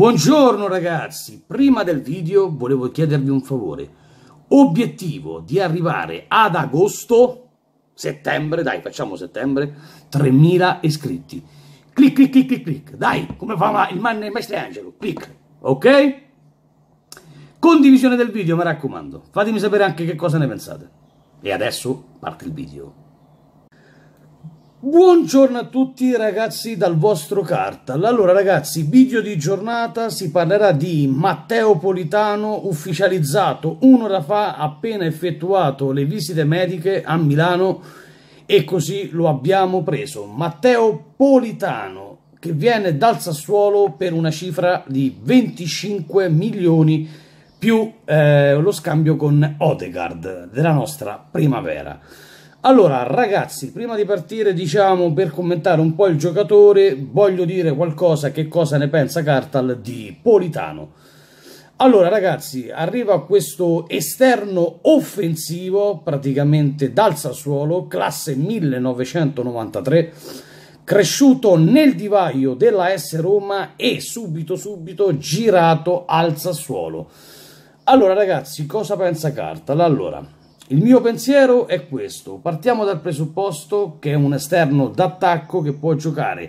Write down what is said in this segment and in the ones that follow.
Buongiorno ragazzi, prima del video volevo chiedervi un favore. Obiettivo di arrivare ad agosto, settembre, dai facciamo settembre, 3.000 iscritti. Clic, clic, clic, clic, clic, dai, come fa il man il maestro Angelo, clic, ok? Condivisione del video, mi raccomando, fatemi sapere anche che cosa ne pensate. E adesso parte il video. Buongiorno a tutti ragazzi dal vostro Cartal. Allora ragazzi, video di giornata si parlerà di Matteo Politano ufficializzato un'ora fa appena effettuato le visite mediche a Milano e così lo abbiamo preso. Matteo Politano che viene dal Sassuolo per una cifra di 25 milioni più eh, lo scambio con Odegaard della nostra primavera. Allora ragazzi, prima di partire diciamo per commentare un po' il giocatore, voglio dire qualcosa che cosa ne pensa Cartal di Politano. Allora ragazzi, arriva questo esterno offensivo praticamente dal Sassuolo, classe 1993, cresciuto nel divaio della S Roma e subito subito girato al Sassuolo. Allora ragazzi, cosa pensa Cartal? Allora, il mio pensiero è questo, partiamo dal presupposto che è un esterno d'attacco che può giocare,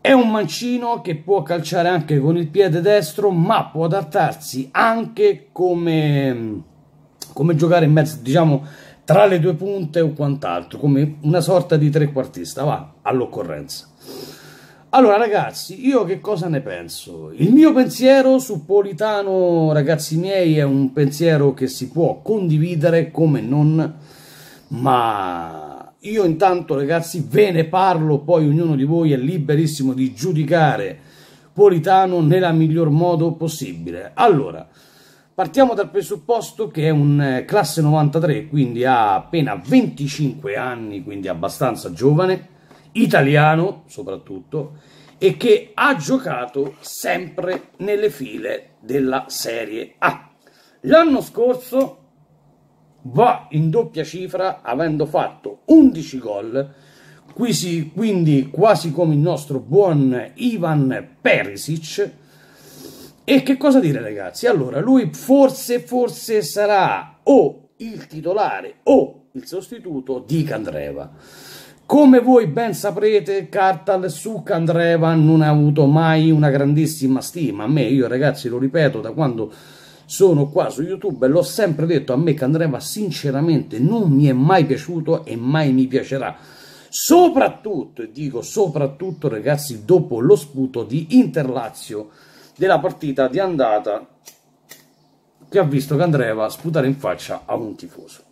è un mancino che può calciare anche con il piede destro ma può adattarsi anche come, come giocare in mezzo, diciamo tra le due punte o quant'altro, come una sorta di trequartista, va all'occorrenza. Allora ragazzi, io che cosa ne penso? Il mio pensiero su Politano, ragazzi miei, è un pensiero che si può condividere come non, ma io intanto ragazzi ve ne parlo, poi ognuno di voi è liberissimo di giudicare Politano nella miglior modo possibile. Allora, partiamo dal presupposto che è un eh, classe 93, quindi ha appena 25 anni, quindi abbastanza giovane, italiano soprattutto, e che ha giocato sempre nelle file della Serie A. L'anno scorso va in doppia cifra avendo fatto 11 gol, quindi quasi come il nostro buon Ivan Perisic. E che cosa dire ragazzi? Allora, lui forse, forse sarà o il titolare o il sostituto di Candreva come voi ben saprete, Cartal su Candreva non ha avuto mai una grandissima stima. A me, io ragazzi, lo ripeto, da quando sono qua su YouTube l'ho sempre detto, a me Candreva sinceramente non mi è mai piaciuto e mai mi piacerà. Soprattutto, e dico soprattutto ragazzi, dopo lo sputo di Interlazio della partita di andata che ha visto Candreva sputare in faccia a un tifoso.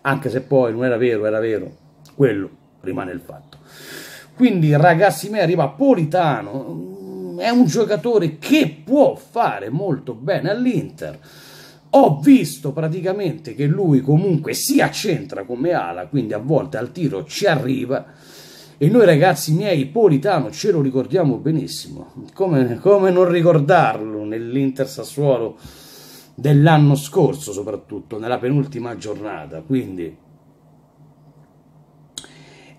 Anche se poi non era vero, era vero quello rimane il fatto. Quindi ragazzi miei arriva Politano, mm, è un giocatore che può fare molto bene all'Inter. Ho visto praticamente che lui comunque si accentra come ala, quindi a volte al tiro ci arriva. E noi ragazzi miei, Politano, ce lo ricordiamo benissimo. Come, come non ricordarlo nell'Inter Sassuolo dell'anno scorso, soprattutto nella penultima giornata. Quindi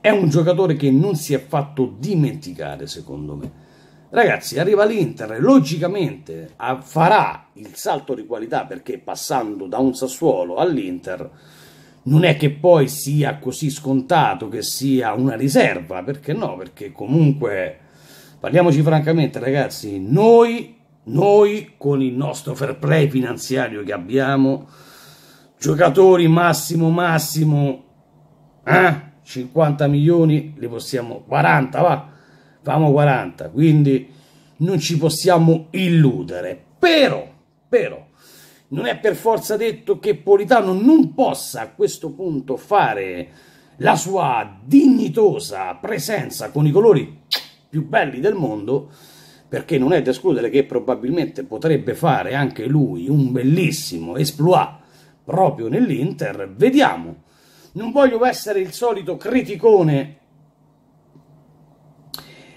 è un giocatore che non si è fatto dimenticare, secondo me. Ragazzi, arriva l'Inter, logicamente farà il salto di qualità perché passando da un Sassuolo all'Inter non è che poi sia così scontato che sia una riserva, perché no? Perché comunque, parliamoci francamente ragazzi, noi, noi con il nostro fair play finanziario che abbiamo, giocatori massimo massimo, eh? 50 milioni li possiamo 40 va famo 40 quindi non ci possiamo illudere però però non è per forza detto che Politano non possa a questo punto fare la sua dignitosa presenza con i colori più belli del mondo perché non è da escludere che probabilmente potrebbe fare anche lui un bellissimo exploit proprio nell'Inter vediamo non voglio essere il solito criticone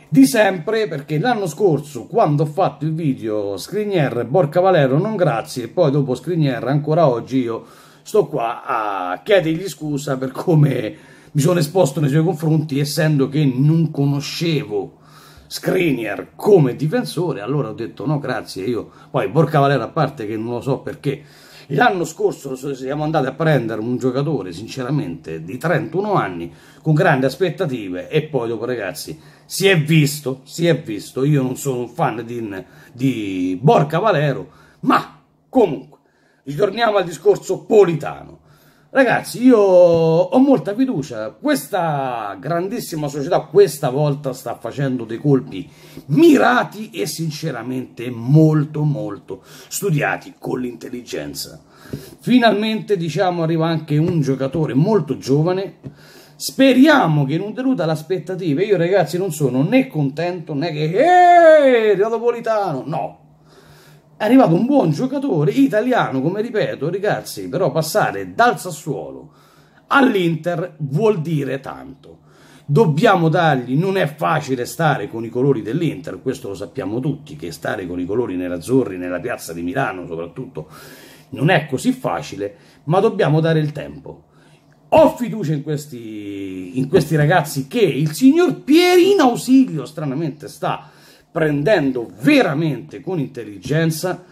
di sempre perché l'anno scorso quando ho fatto il video Screener, Borca Valero non grazie e poi dopo Screener, ancora oggi io sto qua a chiedergli scusa per come mi sono esposto nei suoi confronti essendo che non conoscevo Skriniar come difensore, allora ho detto no grazie, io poi Borca Valera a parte che non lo so perché l'anno scorso siamo andati a prendere un giocatore sinceramente di 31 anni con grandi aspettative e poi dopo ragazzi si è visto, si è visto, io non sono un fan di, di Borca Valero ma comunque ritorniamo al discorso Politano Ragazzi, io ho molta fiducia. Questa grandissima società questa volta sta facendo dei colpi mirati e sinceramente molto molto studiati con l'intelligenza. Finalmente, diciamo, arriva anche un giocatore molto giovane. Speriamo che non deluda l'aspettativa. Io ragazzi non sono né contento né che eeeh, Napolitano, no, è arrivato un buon giocatore italiano, come ripeto, ragazzi, però passare dal Sassuolo all'Inter vuol dire tanto. Dobbiamo dargli, non è facile stare con i colori dell'Inter, questo lo sappiamo tutti, che stare con i colori nerazzurri nella piazza di Milano soprattutto non è così facile, ma dobbiamo dare il tempo. Ho fiducia in questi, in questi ragazzi che il signor Pierino Ausilio stranamente sta prendendo veramente con intelligenza.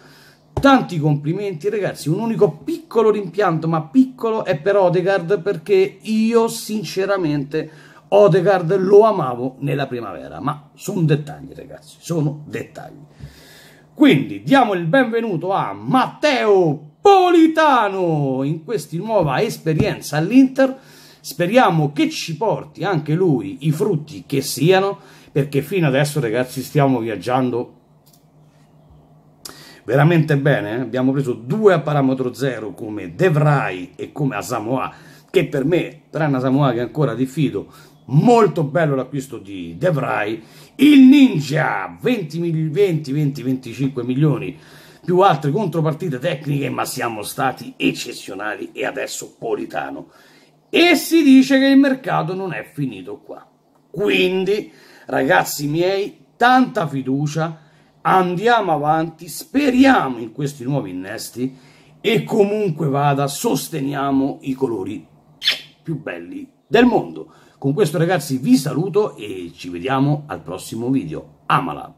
Tanti complimenti ragazzi, un unico piccolo rimpianto, ma piccolo è per Odegaard perché io sinceramente Odegaard lo amavo nella primavera, ma sono dettagli ragazzi, sono dettagli. Quindi diamo il benvenuto a Matteo Politano in questa nuova esperienza all'Inter. Speriamo che ci porti anche lui i frutti che siano perché fino adesso ragazzi stiamo viaggiando veramente bene eh? abbiamo preso due a parametro zero come Devrai e come Asamoah che per me per una Samoa che ancora diffido molto bello l'acquisto di Devrai il Ninja 20, 20, 20 25 milioni più altre contropartite tecniche ma siamo stati eccezionali e adesso Politano e si dice che il mercato non è finito qua quindi Ragazzi miei, tanta fiducia, andiamo avanti, speriamo in questi nuovi innesti e comunque vada, sosteniamo i colori più belli del mondo. Con questo ragazzi vi saluto e ci vediamo al prossimo video. Amala!